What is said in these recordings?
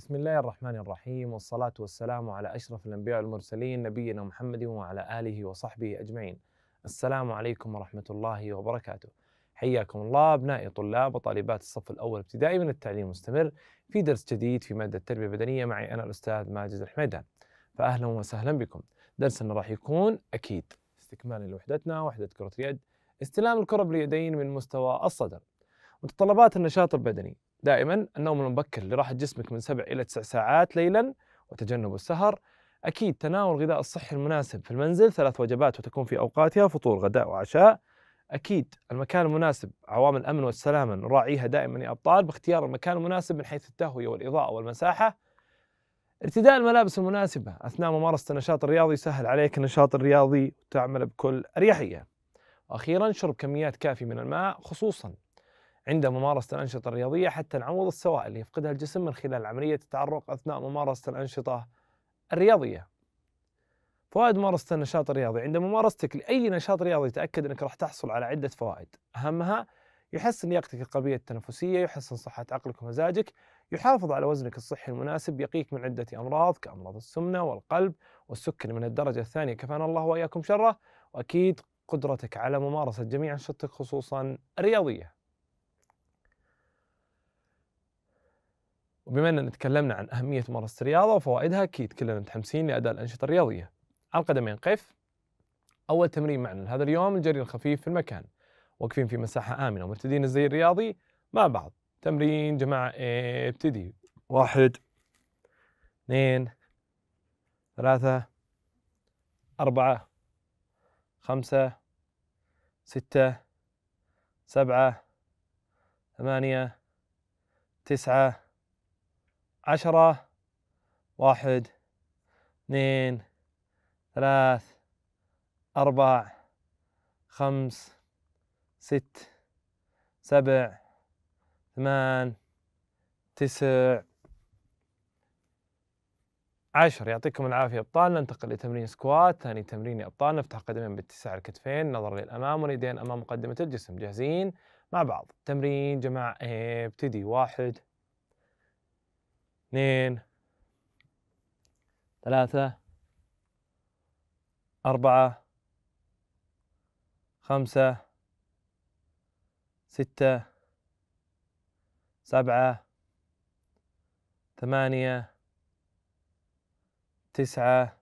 بسم الله الرحمن الرحيم والصلاة والسلام على أشرف الأنبياء والمرسلين نبينا محمد وعلى آله وصحبه أجمعين السلام عليكم ورحمة الله وبركاته حياكم الله أبنائي طلاب وطالبات الصف الأول ابتدائي من التعليم المستمر في درس جديد في مادة التربية البدنية معي أنا الأستاذ ماجد الحميدان فأهلا وسهلا بكم درسنا راح يكون أكيد استكمال لوحدتنا وحدة كرة اليد استلام الكرة باليدين من مستوى الصدر متطلبات النشاط البدني دائما النوم المبكر لراحة جسمك من سبع إلى تسع ساعات ليلا وتجنب السهر أكيد تناول الغذاء الصحي المناسب في المنزل ثلاث وجبات وتكون في أوقاتها فطور غداء وعشاء أكيد المكان المناسب عوامل الأمن والسلامة نراعيها دائما يا أبطال باختيار المكان المناسب من حيث التهوية والإضاءة والمساحة ارتداء الملابس المناسبة أثناء ممارسة النشاط الرياضي يسهل عليك النشاط الرياضي وتعمل بكل أريحية وأخيرا شرب كميات كافية من الماء خصوصا عند ممارسة الأنشطة الرياضية حتى نعوض السوائل اللي يفقدها الجسم من خلال عملية التعرق أثناء ممارسة الأنشطة الرياضية فوائد ممارسة النشاط الرياضي عند ممارستك لأي نشاط رياضي تأكد أنك راح تحصل على عدة فوائد أهمها يحسن لياقتك القلبية التنفسية يحسن صحة عقلك ومزاجك يحافظ على وزنك الصحي المناسب يقيك من عدة أمراض كأمراض السمنة والقلب والسكري من الدرجة الثانية كفانا الله وإياكم شره وأكيد قدرتك على ممارسة جميع أنشطتك خصوصا الرياضية وبما أننا تكلمنا عن أهمية ممارسة الرياضة وفوائدها أكيد كلنا متحمسين لأداء الأنشطة الرياضية على القدمين قف أول تمرين معنا لهذا اليوم الجري الخفيف في المكان واقفين في مساحة آمنة ومرتدين الزي الرياضي مع بعض تمرين جماعة ابتدي واحد اثنين ثلاثة أربعة خمسة ستة سبعة ثمانية تسعة عشرة واحد اثنين ثلاث أربع خمس ست سبع ثمان تسع عشر يعطيكم العافية أبطال ننتقل لتمرين سكوات ثاني تمرين يا أبطال نفتح قدمين باتساع الكتفين نظر للأمام واليدين أمام مقدمة الجسم جاهزين مع بعض تمرين جماعة ابتدي واحد اثنين ثلاثة أربعة خمسة ستة سبعة ثمانية تسعة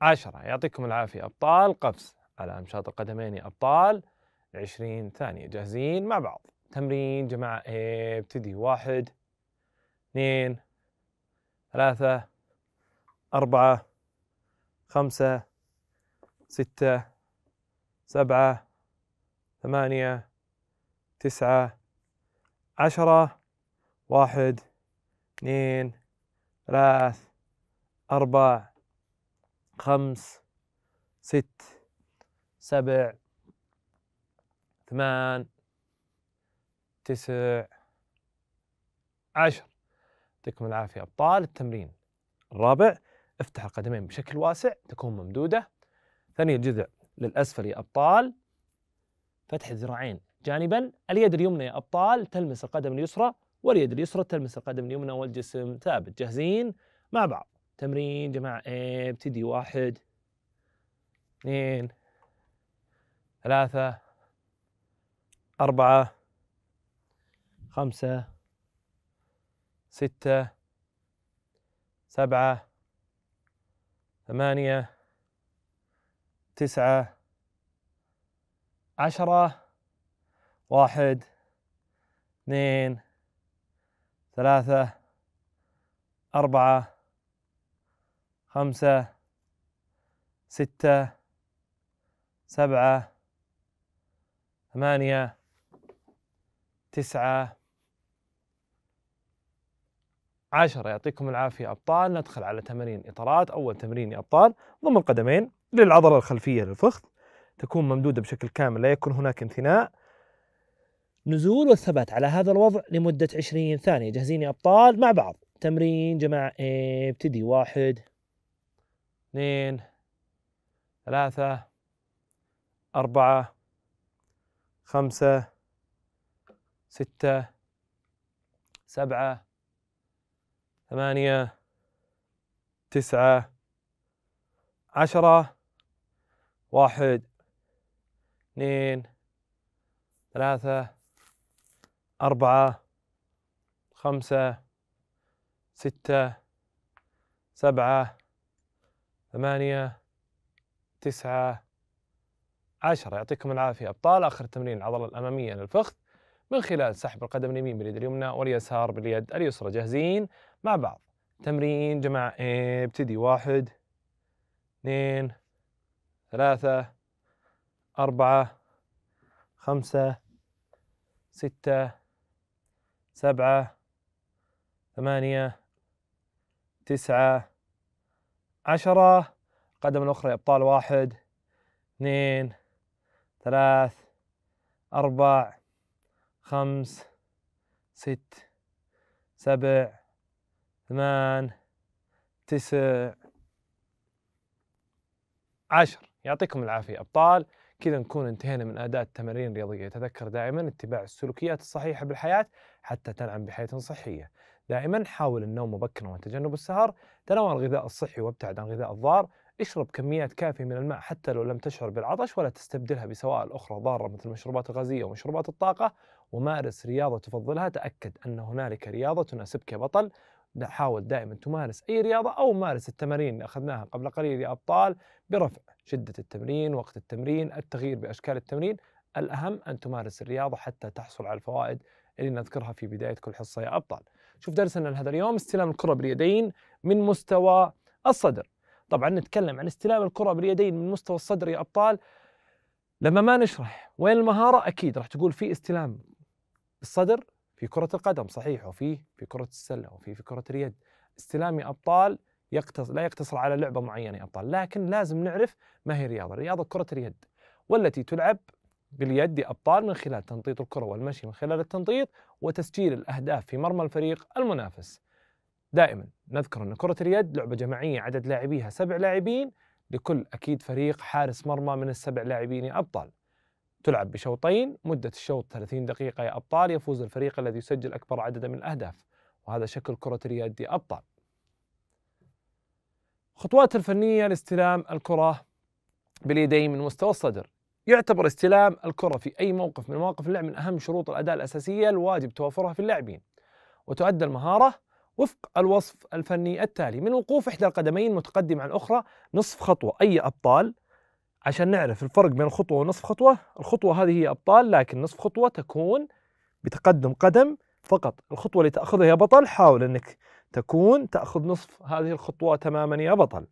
عشرة يعطيكم العافية أبطال قفز على أمشاط القدمين أبطال عشرين ثانية جاهزين مع بعض تمرين جماعة ابتدي واحد اثنين ثلاثة أربعة خمسة ستة سبعة ثمانية تسعة عشرة واحد اثنين ثلاث أربع خمس ست سبع ثمان تسع عشر يعطيكم العافية أبطال التمرين الرابع افتح القدمين بشكل واسع تكون ممدودة ثاني الجذع للأسفل يا أبطال فتح الذراعين جانبا اليد اليمنى يا أبطال تلمس القدم اليسرى واليد اليسرى تلمس القدم اليمنى والجسم ثابت جاهزين مع بعض تمرين جماعة ابتدي واحد اثنين ثلاثة أربعة خمسة ستة سبعة ثمانية تسعة عشرة واحد اثنين ثلاثة أربعة خمسة ستة سبعة ثمانية تسعة 10 يعطيكم العافية أبطال ندخل على تمارين إطارات أول تمرين يا أبطال ضم القدمين للعضلة الخلفية للفخذ تكون ممدودة بشكل كامل لا يكون هناك انثناء نزول والثبات على هذا الوضع لمدة 20 ثانية جاهزين يا أبطال مع بعض تمرين جماعة إيه، ابتدي واحد اثنين ثلاثة أربعة خمسة ستة سبعة ثمانية تسعة عشرة واحد اثنين ثلاثة أربعة خمسة ستة سبعة ثمانية تسعة عشرة يعطيكم العافية أبطال آخر تمرين العضلة الأمامية للفخذ من خلال سحب القدم اليمين باليد اليمنى واليسار باليد اليسرى جاهزين مع بعض تمرين جماعة ابتدي واحد اثنين ثلاثة أربعة خمسة ستة سبعة ثمانية تسعة عشرة قدم الأخرى أبطال واحد اثنين ثلاث أربع خمس ست سبع ثمان تسع عشر يعطيكم العافية أبطال كذا نكون انتهينا من أداة التمارين الرياضية تذكر دائما اتباع السلوكيات الصحيحة بالحياة حتى تنعم بحياة صحية دائما حاول النوم مبكرا وتجنب السهر تناول الغذاء الصحي وابتعد عن غذاء الضار اشرب كميات كافية من الماء حتى لو لم تشعر بالعطش ولا تستبدلها بسوائل أخرى ضارة مثل المشروبات الغازية ومشروبات الطاقة ومارس رياضة تفضلها تأكد أن هنالك رياضة تناسبك يا بطل حاول دائما تمارس أي رياضة أو مارس التمارين اللي أخذناها قبل قليل يا أبطال برفع شدة التمرين وقت التمرين التغيير بأشكال التمرين الأهم أن تمارس الرياضة حتى تحصل على الفوائد اللي نذكرها في بداية كل حصة يا أبطال شوف درسنا لهذا اليوم استلام الكرة باليدين من مستوى الصدر طبعا نتكلم عن استلام الكرة باليدين من مستوى الصدر يا أبطال لما ما نشرح وين المهارة أكيد راح تقول في استلام الصدر في كرة القدم صحيح وفيه في كرة السلة وفيه في كرة اليد استلامي أبطال يقتص لا يقتصر على لعبة معينة أبطال لكن لازم نعرف ما هي الرياضة رياضة كرة اليد والتي تلعب باليد أبطال من خلال تنطيط الكرة والمشي من خلال التنطيط وتسجيل الأهداف في مرمى الفريق المنافس دائما نذكر أن كرة اليد لعبة جماعية عدد لاعبيها سبع لاعبين لكل أكيد فريق حارس مرمى من السبع لاعبين أبطال تلعب بشوطين مدة الشوط 30 دقيقة يا أبطال يفوز الفريق الذي يسجل أكبر عدد من الأهداف وهذا شكل كرة اليد أبطال خطوات الفنية لاستلام الكرة باليدين من مستوى الصدر يعتبر استلام الكرة في أي موقف من مواقف اللعب من أهم شروط الأداء الأساسية الواجب توافرها في اللاعبين وتؤدى المهارة وفق الوصف الفني التالي من وقوف إحدى القدمين متقدمة عن الأخرى نصف خطوة أي أبطال عشان نعرف الفرق بين الخطوة ونصف خطوة الخطوة هذه هي أبطال لكن نصف خطوة تكون بتقدم قدم فقط الخطوة اللي تأخذها يا بطل حاول أنك تكون تأخذ نصف هذه الخطوة تماما يا بطل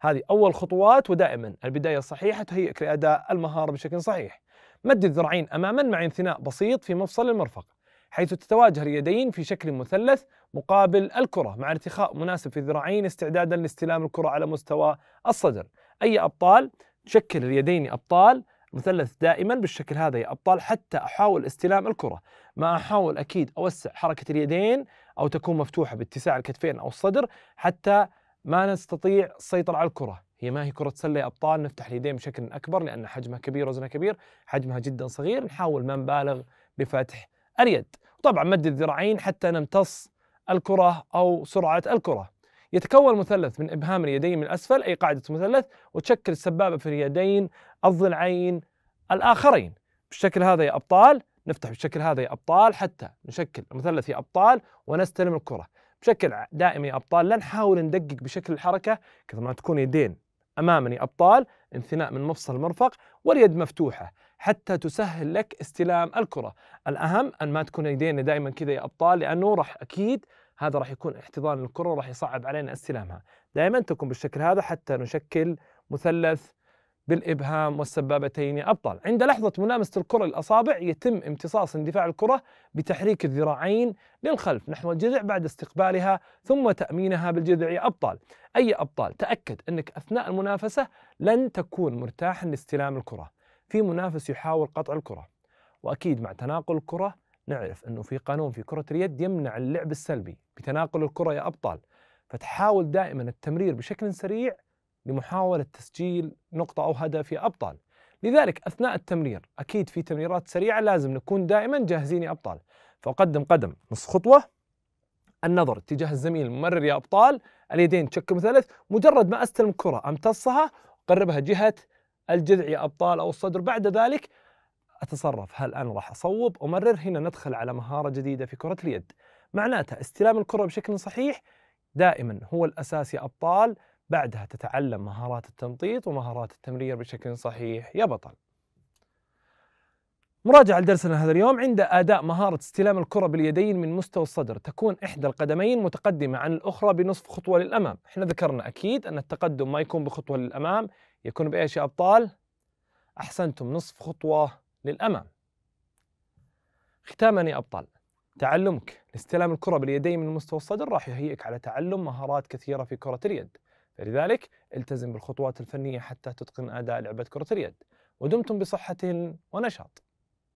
هذه أول خطوات ودائما البداية الصحيحة تهيئك لأداء المهارة بشكل صحيح مد الذراعين أماما مع انثناء بسيط في مفصل المرفق حيث تتواجه اليدين في شكل مثلث مقابل الكرة مع ارتخاء مناسب في الذراعين استعدادا لاستلام الكرة على مستوى الصدر أي أبطال شكل اليدين أبطال مثلث دائما بالشكل هذا يا أبطال حتى أحاول استلام الكرة ما أحاول أكيد أوسع حركة اليدين أو تكون مفتوحة باتساع الكتفين أو الصدر حتى ما نستطيع السيطرة على الكرة هي ما هي كرة سلة يا أبطال نفتح اليدين بشكل أكبر لأن حجمها كبير وزنها كبير حجمها جدا صغير نحاول ما نبالغ بفتح اليد طبعا مد الذراعين حتى نمتص الكرة أو سرعة الكرة يتكون مثلث من إبهام اليدين من أسفل أي قاعدة مثلث وتشكل السبابة في اليدين الضلعين الآخرين بالشكل هذا يا أبطال نفتح بالشكل هذا يا أبطال حتى نشكل المثلث يا أبطال ونستلم الكرة بشكل دائم يا أبطال لا نحاول ندقق بشكل الحركة كثر ما تكون يدين امامنا يا أبطال انثناء من مفصل المرفق واليد مفتوحة حتى تسهل لك استلام الكرة الأهم أن ما تكون يدينا دائما كذا يا أبطال لأنه راح أكيد هذا راح يكون احتضان الكره وراح يصعب علينا استلامها دائما تكون بالشكل هذا حتى نشكل مثلث بالابهام والسبابتين ابطال عند لحظه ملامسه الكره للاصابع يتم امتصاص اندفاع الكره بتحريك الذراعين للخلف نحو الجذع بعد استقبالها ثم تامينها بالجذع ابطال اي ابطال تاكد انك اثناء المنافسه لن تكون مرتاحا لاستلام الكره في منافس يحاول قطع الكره واكيد مع تناقل الكره نعرف انه في قانون في كره اليد يمنع اللعب السلبي بتناقل الكره يا ابطال فتحاول دائما التمرير بشكل سريع لمحاوله تسجيل نقطه او هدف يا ابطال لذلك اثناء التمرير اكيد في تمريرات سريعه لازم نكون دائما جاهزين يا ابطال فاقدم قدم نص خطوه النظر اتجاه الزميل الممرر يا ابطال اليدين تشكل مثلث مجرد ما استلم كره امتصها قربها جهه الجذع يا ابطال او الصدر بعد ذلك اتصرف هل انا راح اصوب امرر هنا ندخل على مهاره جديده في كره اليد معناتها استلام الكره بشكل صحيح دائما هو الاساس يا ابطال بعدها تتعلم مهارات التمطيط ومهارات التمرير بشكل صحيح يا بطل مراجعة لدرسنا هذا اليوم عند أداء مهارة استلام الكرة باليدين من مستوى الصدر تكون إحدى القدمين متقدمة عن الأخرى بنصف خطوة للأمام إحنا ذكرنا أكيد أن التقدم ما يكون بخطوة للأمام يكون بإيش يا أبطال؟ أحسنتم نصف خطوة للأمام ختاما يا أبطال تعلمك لاستلام الكرة باليدين من مستوى الصدر راح يهيئك على تعلم مهارات كثيرة في كرة اليد فلذلك التزم بالخطوات الفنية حتى تتقن أداء لعبة كرة اليد ودمتم بصحة ونشاط